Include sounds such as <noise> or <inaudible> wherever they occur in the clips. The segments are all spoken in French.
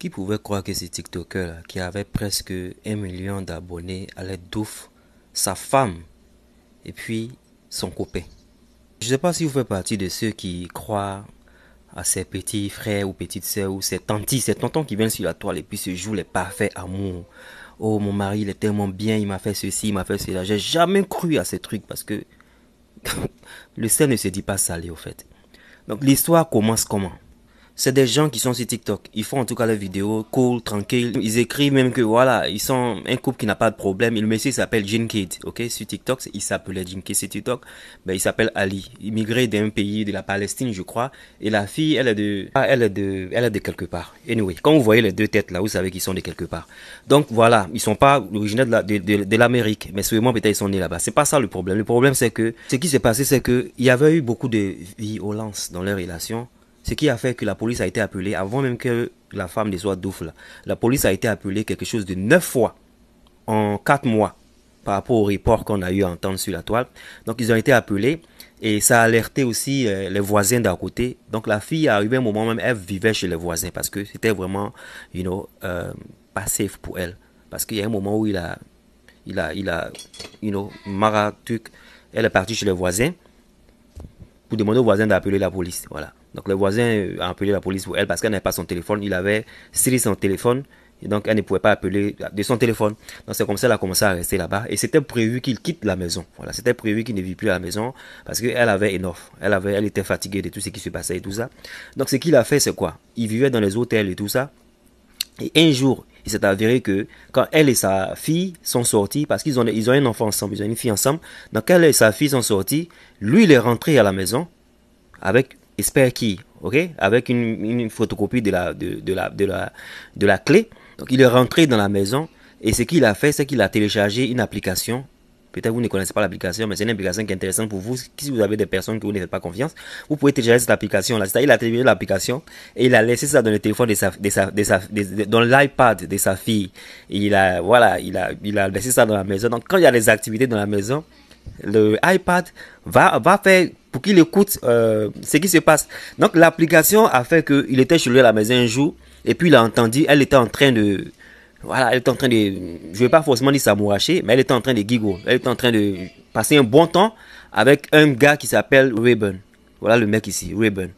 Qui pouvait croire que ce TikToker qui avait presque un million d'abonnés allait douf sa femme et puis son copain. Je ne sais pas si vous faites partie de ceux qui croient à ses petits frères ou petites sœurs ou ses tantes, ses tontons qui viennent sur la toile et puis se jouent les parfaits amours. Oh, mon mari, il est tellement bien, il m'a fait ceci, il m'a fait cela. J'ai jamais cru à ces trucs parce que <laughs> le sel ne se dit pas salé, au fait. Donc, l'histoire commence comment? c'est des gens qui sont sur TikTok. Ils font en tout cas leurs vidéos cool, tranquille. Ils écrivent même que voilà, ils sont un couple qui n'a pas de problème. le monsieur s'appelle Jin Kid, ok Sur TikTok, il s'appelait Jim Kid Sur TikTok, ben, il s'appelle Ali, immigré d'un pays de la Palestine, je crois. Et la fille, elle est de, ah, elle est de, elle est de quelque part. Anyway, quand vous voyez les deux têtes là, vous savez qu'ils sont de quelque part. Donc voilà, ils sont pas originaires de l'Amérique, mais sûrement peut-être ils sont nés là-bas. C'est pas ça le problème. Le problème c'est que ce qui s'est passé, c'est que il y avait eu beaucoup de violence dans leur relations. Ce qui a fait que la police a été appelée, avant même que la femme ne soit doufle, la police a été appelée quelque chose de neuf fois en quatre mois par rapport au report qu'on a eu à entendre sur la toile. Donc ils ont été appelés et ça a alerté aussi euh, les voisins d'à côté. Donc la fille a eu un moment même, elle vivait chez les voisins parce que c'était vraiment, you know, euh, pas safe pour elle. Parce qu'il y a un moment où il a, il a, il a, you know, maratuc, elle est partie chez les voisins pour demander au voisin d'appeler la police. Voilà. Donc le voisin euh, a appelé la police pour elle parce qu'elle n'avait pas son téléphone. Il avait serré son téléphone. Et donc elle ne pouvait pas appeler de son téléphone. Donc c'est comme ça qu'elle a commencé à rester là-bas. Et c'était prévu qu'il quitte la maison. Voilà, c'était prévu qu'il ne vit plus à la maison parce qu'elle avait énorme. Elle avait, elle était fatiguée de tout ce qui se passait et tout ça. Donc ce qu'il a fait, c'est quoi Il vivait dans les hôtels et tout ça. Et un jour, il s'est avéré que quand elle et sa fille sont sorties, parce qu'ils ont, ils ont un enfant ensemble, ils ont une fille ensemble, donc elle et sa fille sont sorties. lui, il est rentré à la maison avec, espère qui, ok, avec une, une photocopie de la, de, la, de, la, de la clé. Donc il est rentré dans la maison et ce qu'il a fait, c'est qu'il a téléchargé une application Peut-être vous ne connaissez pas l'application, mais c'est une application qui est intéressante pour vous. Si vous avez des personnes que vous ne pas confiance, vous pouvez télécharger cette application-là. C'est-à-dire, il a téléchargé l'application et il a laissé ça dans le téléphone de sa, de de sa dans l'iPad de sa fille. il a, voilà, il a, a laissé ça dans la maison. Donc, quand il y a des activités dans la maison, le iPad va, va faire pour qu'il écoute euh, ce qui se passe. Donc l'application a fait qu'il était chez lui à la maison un jour et puis il a entendu, elle était en train de voilà, elle est en train de. Je vais pas forcément dire s'amouracher, mais elle est en train de gigot. Elle est en train de passer un bon temps avec un gars qui s'appelle Rayburn. Voilà le mec ici, Rayburn.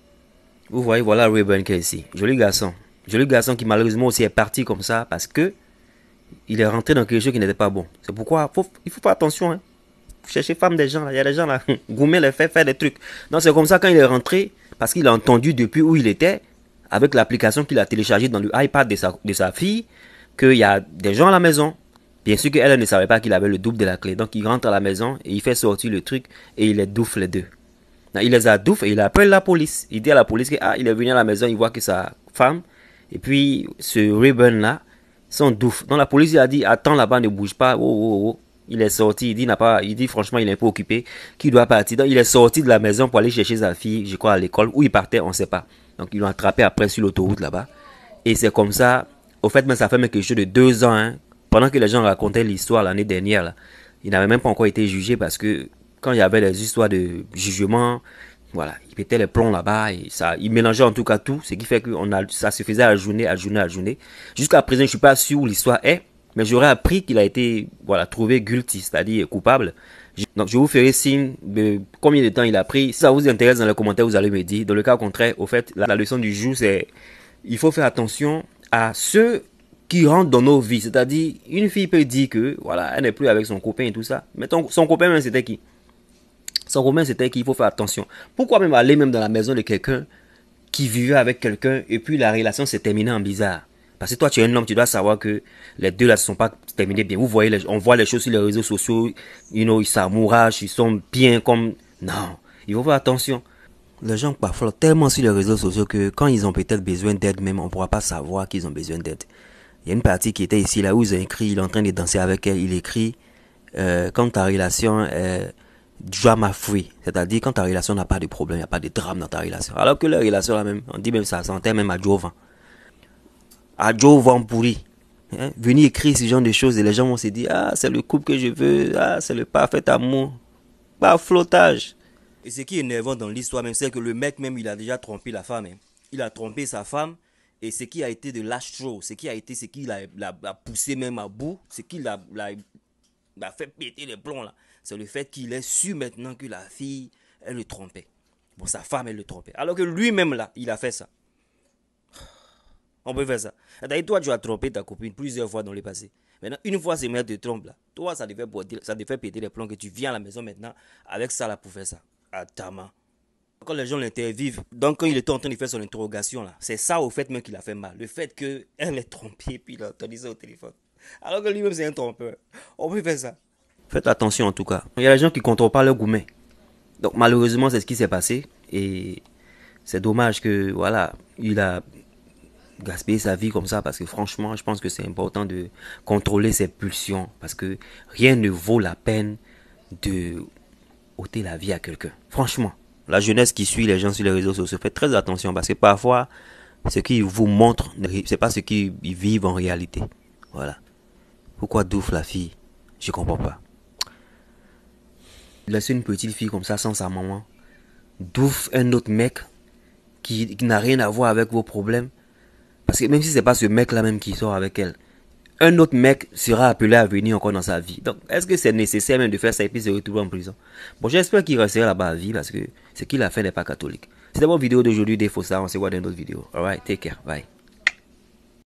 Vous voyez, voilà Rayburn qui est ici. Joli garçon. Joli garçon qui malheureusement aussi est parti comme ça parce que il est rentré dans quelque chose qui n'était pas bon. C'est pourquoi il faut faire attention. Hein. Chercher femme des gens, il y a des gens là, <laughs> goumer les fait faire des trucs. Non, c'est comme ça quand il est rentré, parce qu'il a entendu depuis où il était, avec l'application qu'il a téléchargée dans le iPad de sa, de sa fille, qu'il y a des gens à la maison. Bien sûr qu'elle ne savait pas qu'il avait le double de la clé. Donc il rentre à la maison et il fait sortir le truc et il les douffe les deux. Il les a douffés et il appelle la police. Il dit à la police qu'il ah, est venu à la maison, il voit que sa femme et puis ce ribbon là sont douffés. Donc la police il a dit attends là-bas, ne bouge pas. Oh, oh, oh, Il est sorti, il dit n'a pas, il dit franchement il est pas peu occupé, qu'il doit partir. Donc il est sorti de la maison pour aller chercher sa fille, je crois à l'école où il partait, on ne sait pas. Donc ils l'ont attrapé après sur l'autoroute là-bas. Et c'est comme ça au fait, mais ça fait même quelque chose de deux ans. Hein. Pendant que les gens racontaient l'histoire l'année dernière, il n'avait même pas encore été jugé parce que quand il y avait des histoires de jugement, voilà, il pétait les plombs là-bas et ça, il mélangeait en tout cas tout, ce qui fait que a, ça se faisait à journée, à journée, à journée. Jusqu'à présent, je suis pas sûr où l'histoire est, mais j'aurais appris qu'il a été, voilà, trouvé guilty, c'est-à-dire coupable. Donc, je vous ferai signe de combien de temps il a pris. Si ça vous intéresse dans les commentaires, vous allez me dire. Dans le cas contraire, au fait, la, la leçon du jour, c'est, il faut faire attention à ceux qui rentrent dans nos vies. C'est-à-dire, une fille peut dire que, voilà, elle n'est plus avec son copain et tout ça. Mais son copain, c'était qui Son copain, c'était qui Il faut faire attention. Pourquoi même aller même dans la maison de quelqu'un qui vivait avec quelqu'un et puis la relation s'est terminée en bizarre parce que toi, tu es un homme, tu dois savoir que les deux là ne sont pas terminés bien. Vous voyez, on voit les choses sur les réseaux sociaux, you know, ils s'amouragent, ils sont bien comme. Non, il faut faire attention. Les gens parfois tellement sur les réseaux sociaux que quand ils ont peut-être besoin d'aide même, on ne pourra pas savoir qu'ils ont besoin d'aide. Il y a une partie qui était ici, là où ils ont écrit, il est en train de danser avec elle, il écrit euh, quand ta relation est drama free, c'est-à-dire quand ta relation n'a pas de problème, il n'y a pas de drame dans ta relation. Alors que la relation là même, on dit même ça sentait même à Jovan. À Jovan pourri. Hein, Venir écrire ce genre de choses et les gens vont se dire Ah, c'est le couple que je veux, ah, c'est le parfait amour. Pas flottage. Et ce qui est énervant dans l'histoire même, c'est que le mec même, il a déjà trompé la femme. Hein. Il a trompé sa femme. Et ce qui a été de l'astro, ce qui a été, ce qui l'a poussé même à bout, ce qui l'a fait péter les plombs là, c'est le fait qu'il est su maintenant que la fille, elle le trompait. Bon, sa femme, elle le trompait. Alors que lui-même là, il a fait ça. <sighs> On peut faire ça. D'ailleurs, toi, tu as trompé ta copine plusieurs fois dans le passé. Maintenant, une fois, c'est mère te trompe là. Toi, ça devait ça te fait péter les plombs que tu viens à la maison maintenant avec ça là pour faire ça à Quand les gens l'intervivent, donc quand il était en train de faire son interrogation, là, c'est ça au fait même qu'il a fait mal. Le fait qu'elle est trompée, puis il a entendu ça au téléphone. Alors que lui-même, c'est un trompeur. On peut faire ça. Faites attention en tout cas. Il y a des gens qui ne contrôlent pas leur gourmet. Donc malheureusement, c'est ce qui s'est passé. Et c'est dommage que, voilà, il a gaspillé sa vie comme ça parce que franchement, je pense que c'est important de contrôler ses pulsions parce que rien ne vaut la peine de la vie à quelqu'un. Franchement, la jeunesse qui suit les gens sur les réseaux sociaux, fait très attention parce que parfois, ce qu'ils vous montrent, c'est pas ce qu'ils vivent en réalité. Voilà. Pourquoi douf la fille Je comprends pas. Laisser une petite fille comme ça sans sa maman, douf un autre mec qui n'a rien à voir avec vos problèmes. Parce que même si c'est pas ce mec-là même qui sort avec elle, un autre mec sera appelé à venir encore dans sa vie. Donc, est-ce que c'est nécessaire même de faire ça et puis se retrouver en prison Bon, j'espère qu'il restera là-bas à vie parce que ce qu'il a fait n'est pas catholique. C'était mon vidéo d'aujourd'hui, Défaut ça. On se voit dans une autre vidéo. Alright, take care. Bye.